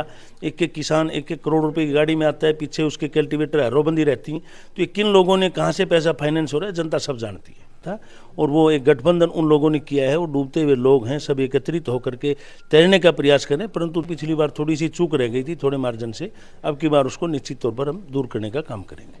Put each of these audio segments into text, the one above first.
एक एक किसान एक एक करोड़ रुपए की गाड़ी में आता है पीछे उसके कल्टीवेटर हैरोबंदी रहती तो ये किन लोगों ने कहाँ से पैसा फाइनेंस हो रहा है जनता सब जानती है था और वो एक गठबंधन उन लोगों ने किया है वो डूबते हुए लोग हैं सब एकत्रित होकर के तैरने का प्रयास करें परंतु पिछली बार थोड़ी सी चूक रह गई थी थोड़े मार्जिन से अब की बार उसको निश्चित तौर पर हम दूर करने का काम करेंगे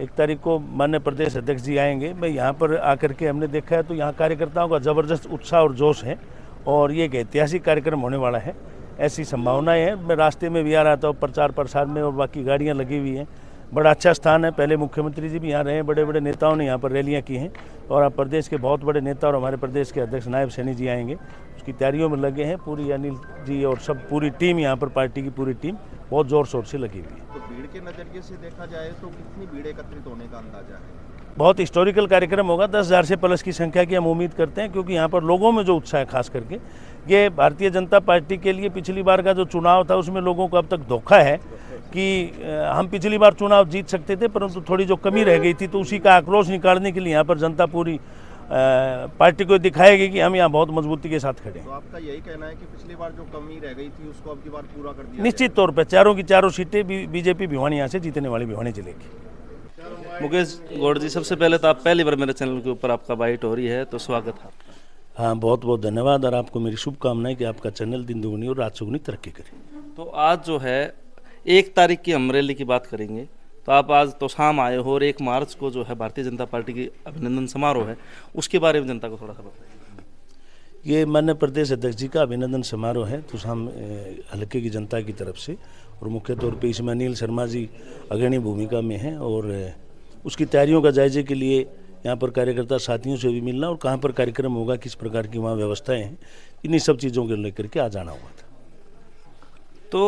एक तारीख को मान्य प्रदेश अध्यक्ष जी आएंगे मैं यहाँ पर आकर के हमने देखा है तो यहाँ कार्यकर्ताओं का ज़बरदस्त उत्साह और जोश है और ये एक ऐतिहासिक कार्यक्रम होने वाला है ऐसी संभावनाएं हैं मैं रास्ते में भी आ रहा था प्रचार प्रसार में और बाकी गाड़ियाँ लगी हुई हैं बड़ा अच्छा स्थान है पहले मुख्यमंत्री जी भी यहाँ रहे हैं बड़े बड़े नेताओं ने यहाँ पर रैलियाँ की हैं और अब प्रदेश के बहुत बड़े नेता और हमारे प्रदेश के अध्यक्ष नायब सैनी जी आएंगे उसकी तैयारियों में लगे हैं पूरी अनिल जी और सब पूरी टीम यहाँ पर पार्टी की पूरी टीम बहुत ज़ोर शोर से लगी हुई है तो भीड़ के नज़रिए से देखा जाए तो कितनी भीड़ एकत्रित होने का अंदाजा है बहुत हिस्टोरिकल कार्यक्रम होगा दस हज़ार से प्लस की संख्या की हम उम्मीद करते हैं क्योंकि यहाँ पर लोगों में जो उत्साह है खास करके ये भारतीय जनता पार्टी के लिए पिछली बार का जो चुनाव था उसमें लोगों को अब तक धोखा है कि हम पिछली बार चुनाव जीत सकते थे परंतु थोड़ी जो कमी रह गई थी तो उसी का आक्रोश निकालने के लिए यहाँ पर जनता पूरी पार्टी को दिखाएगी कि हम यहाँ बहुत मजबूती के साथ खड़े हैं तो आपका यही कहना है कि पिछली बार जो कमी रह गई थी उसको अब की बार पूरा कर दिया निश्चित तौर पर चारों की चारों सीटें बीजेपी भिवानी यहाँ से जीतने वाली भिवानी जिले की मुकेश गौड़ जी सबसे पहले तो आप पहली बार मेरे चैनल के ऊपर आपका बाइट हो रही है तो स्वागत है हाँ बहुत बहुत धन्यवाद और आपको मेरी शुभकामनाएं कि आपका चैनल दिन दोगुनी और रात सुगुनी तरक्की करे तो आज जो है एक तारीख की अमरेली की बात करेंगे तो आप आज तो शाम आए हो और एक मार्च को जो है भारतीय जनता पार्टी की अभिनंदन समारोह है उसके बारे में जनता को थोड़ा सा बताइए ये मान्य प्रदेश अध्यक्ष जी का अभिनंदन समारोह है शाम हल्के की जनता की तरफ से और मुख्य तौर पर इसमें अनिल शर्मा जी अग्रणी भूमिका में हैं और उसकी तैयारियों का जायजे के लिए यहाँ पर कार्यकर्ता साथियों से भी मिलना और कहाँ पर कार्यक्रम होगा किस प्रकार की वहाँ व्यवस्थाएँ हैं इन्हीं सब चीज़ों को लेकर के आज आना हुआ था तो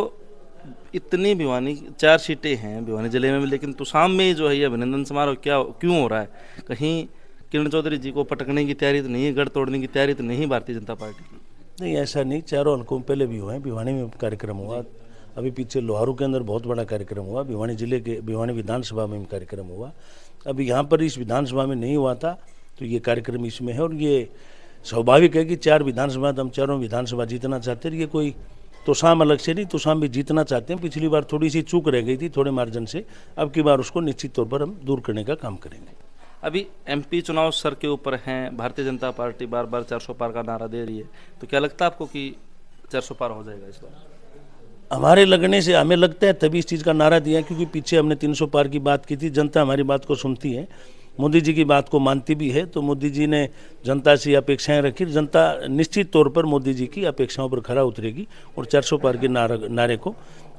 इतनी भिवानी चार सीटें हैं भिवानी जिले में लेकिन तो शाम में जो है ये अभिनंदन समारोह क्या क्यों हो रहा है कहीं किरण चौधरी जी को पटकने की तैयारी तो नहीं है गढ़ तोड़ने की तैयारी तो नहीं भारतीय जनता पार्टी की नहीं ऐसा नहीं चारों हल्कों में पहले भी हुए हैं भिवानी में कार्यक्रम हुआ अभी पीछे लोहारू के अंदर बहुत बड़ा कार्यक्रम हुआ भिवानी जिले के भिवानी विधानसभा में कार्यक्रम हुआ अभी यहाँ पर इस विधानसभा में नहीं हुआ था तो ये कार्यक्रम इसमें है और ये स्वाभाविक है कि चार विधानसभा तो हम चारों विधानसभा जीतना चाहते ये कोई तो शाम अलग से नहीं तो शाम भी जीतना चाहते हैं पिछली बार थोड़ी सी चूक रह गई थी थोड़े मार्जिन से अब की बार उसको निश्चित तौर पर हम दूर करने का काम करेंगे अभी एमपी चुनाव सर के ऊपर हैं भारतीय जनता पार्टी बार बार चार पार का नारा दे रही है तो क्या लगता है आपको कि चार पार हो जाएगा इस बार हमारे लगने से हमें लगता है तभी इस चीज़ का नारा दिया क्योंकि पीछे हमने तीन पार की बात की थी जनता हमारी बात को सुनती है मोदी जी की बात को मानती भी है तो मोदी जी ने जनता से अपेक्षाएं रखी जनता निश्चित तौर पर मोदी जी की अपेक्षाओं पर खरा उतरेगी और चार सौ पार के नारे को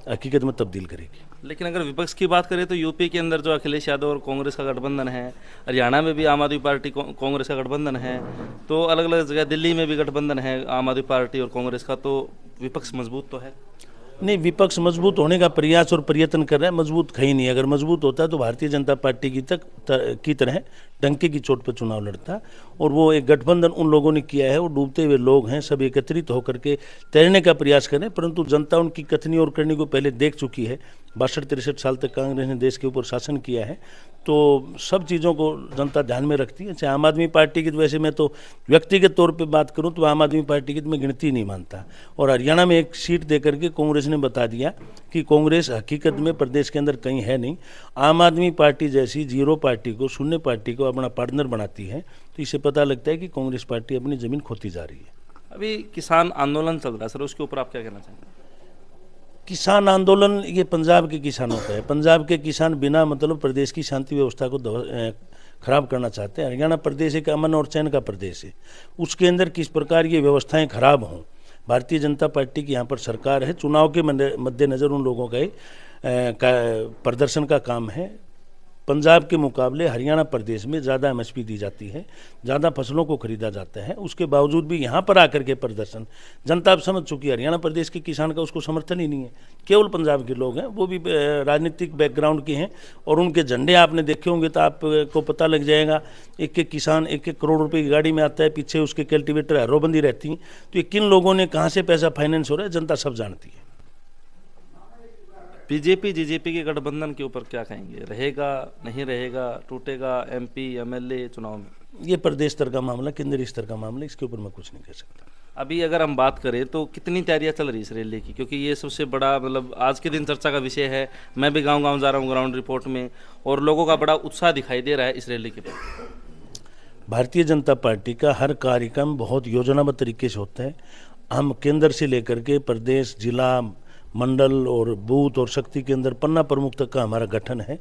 हकीकत में तब्दील करेगी लेकिन अगर विपक्ष की बात करें तो यूपी के अंदर जो अखिलेश यादव और कांग्रेस का गठबंधन है हरियाणा में भी आम आदमी पार्टी कांग्रेस का गठबंधन है तो अलग अलग जगह दिल्ली में भी गठबंधन है आम आदमी पार्टी और कांग्रेस का तो विपक्ष मजबूत तो है नहीं विपक्ष मजबूत होने का प्रयास और प्रयत्न कर रहा है मजबूत कहीं नहीं अगर मजबूत होता तो भारतीय जनता पार्टी की तक तर, की तरह डंके की चोट पर चुनाव लड़ता और वो एक गठबंधन उन लोगों ने किया है वो डूबते हुए लोग हैं सब एकत्रित होकर के तैरने का प्रयास करें परंतु जनता उनकी कथनी और करनी को पहले देख चुकी है बासठ तिरसठ साल तक कांग्रेस ने देश के ऊपर शासन किया है तो सब चीज़ों को जनता ध्यान में रखती है चाहे आम आदमी पार्टी की तो वैसे मैं तो व्यक्तिगत तौर पे बात करूं तो आम आदमी पार्टी की तो मैं गिनती नहीं मानता और हरियाणा में एक सीट दे करके कांग्रेस ने बता दिया कि कांग्रेस हकीकत में प्रदेश के अंदर कहीं है नहीं आम आदमी पार्टी जैसी जीरो पार्टी को शून्य पार्टी को अपना पार्टनर बनाती है तो इसे पता लगता है कि कांग्रेस पार्टी अपनी ज़मीन खोती जा रही है अभी किसान आंदोलन चल रहा है सर उसके ऊपर आप क्या कहना चाहेंगे किसान आंदोलन ये पंजाब के किसानों का है पंजाब के किसान बिना मतलब प्रदेश की शांति व्यवस्था को खराब करना चाहते हैं हरियाणा प्रदेश एक अमन और चैन का प्रदेश है उसके अंदर किस प्रकार ये व्यवस्थाएं खराब हों भारतीय जनता पार्टी की यहाँ पर सरकार है चुनाव के मद्देनज़र उन लोगों का, का प्रदर्शन का काम है पंजाब के मुकाबले हरियाणा प्रदेश में ज़्यादा एमएसपी दी जाती है ज़्यादा फसलों को खरीदा जाता है उसके बावजूद भी यहाँ पर आकर के प्रदर्शन जनता अब समझ चुकी है हरियाणा प्रदेश के किसान का उसको समर्थन ही नहीं है केवल पंजाब के लोग हैं वो भी राजनीतिक बैकग्राउंड के हैं और उनके झंडे आपने देखे होंगे तो आपको पता लग जाएगा एक एक किसान एक एक करोड़ रुपये की गाड़ी में आता है पीछे उसके कल्टिवेटर हरोबंदी रहती हैं तो ये किन लोगों ने कहाँ से पैसा फाइनेंस हो रहा है जनता सब जानती है बीजेपी जीजेपी के गठबंधन के ऊपर क्या कहेंगे रहेगा नहीं रहेगा टूटेगा एमपी एमएलए चुनाव में ये प्रदेश स्तर का मामला केंद्रीय स्तर का मामला इसके ऊपर मैं कुछ नहीं कह सकता अभी अगर हम बात करें तो कितनी तैयारियां चल रही इस रैली की क्योंकि ये सबसे बड़ा मतलब आज के दिन चर्चा का विषय है मैं भी गांव गांव जा रहा हूँ ग्राउंड रिपोर्ट में और लोगों का बड़ा उत्साह दिखाई दे रहा है इस रैली के बाद भारतीय जनता पार्टी का हर कार्यक्रम बहुत योजनाबद्ध तरीके से होता है हम केंद्र से लेकर के प्रदेश जिला मंडल और बूथ और शक्ति के अंदर पन्ना प्रमुख तक का हमारा गठन है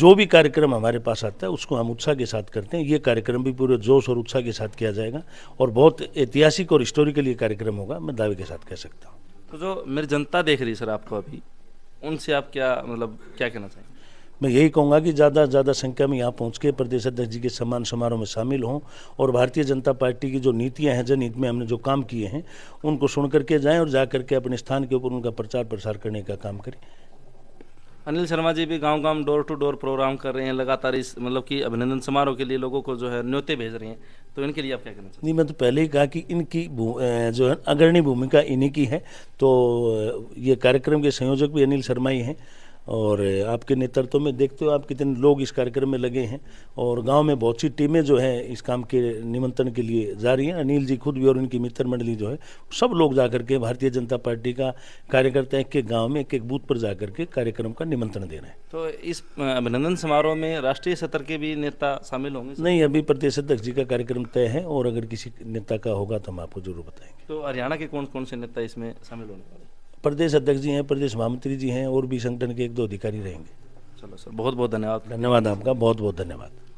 जो भी कार्यक्रम हमारे पास आता है उसको हम उत्साह के साथ करते हैं ये कार्यक्रम भी पूरे जोश और उत्साह के साथ किया जाएगा और बहुत ऐतिहासिक और हिस्टोरिकली ये कार्यक्रम होगा मैं दावे के साथ कह सकता हूँ तो जो मेरी जनता देख रही है सर आपको अभी उनसे आप क्या मतलब क्या कहना चाहेंगे मैं यही कहूँगा कि ज़्यादा से ज़्यादा संख्या में यहाँ पहुँच के प्रदेश अध्यक्ष जी के सम्मान समारोह में शामिल हों और भारतीय जनता पार्टी की जो नीतियाँ हैं जनहित में हमने जो काम किए हैं उनको सुन करके जाएँ और जा करके अपने स्थान के ऊपर उनका प्रचार प्रसार करने का काम करें अनिल शर्मा जी भी गांव गांव डोर टू डोर प्रोग्राम कर रहे हैं लगातार इस मतलब कि अभिनंदन समारोह के लिए लोगों को जो है न्योते भेज रहे हैं तो इनके लिए आप क्या कहना नहीं मैं तो पहले ही कहा कि इनकी जो है अग्रणी भूमिका इन्हीं की है तो ये कार्यक्रम के संयोजक भी अनिल शर्मा ही हैं और आपके नेतृत्व में देखते हो आप कितने लोग इस कार्यक्रम में लगे हैं और गांव में बहुत सी टीमें जो हैं इस काम के निमंत्रण के लिए जा रही हैं अनिल जी खुद भी और उनकी मित्र मंडली जो है सब लोग जा के भारतीय जनता पार्टी का कार्यकर्ता एक एक गाँव में एक एक बूथ पर जा के कार्यक्रम का निमंत्रण दे रहे हैं तो इस अभिनंदन समारोह में राष्ट्रीय स्तर के भी नेता शामिल होंगे नहीं अभी प्रदेश अध्यक्ष जी का कार्यक्रम तय है और अगर किसी नेता का होगा तो हम आपको जरूर बताएंगे तो हरियाणा के कौन कौन से नेता इसमें शामिल होने वाले प्रदेश अध्यक्ष जी हैं प्रदेश महामंत्री जी हैं और भी संगठन के एक दो अधिकारी रहेंगे चलो सर बहुत बहुत धन्यवाद धन्यवाद आपका बहुत बहुत धन्यवाद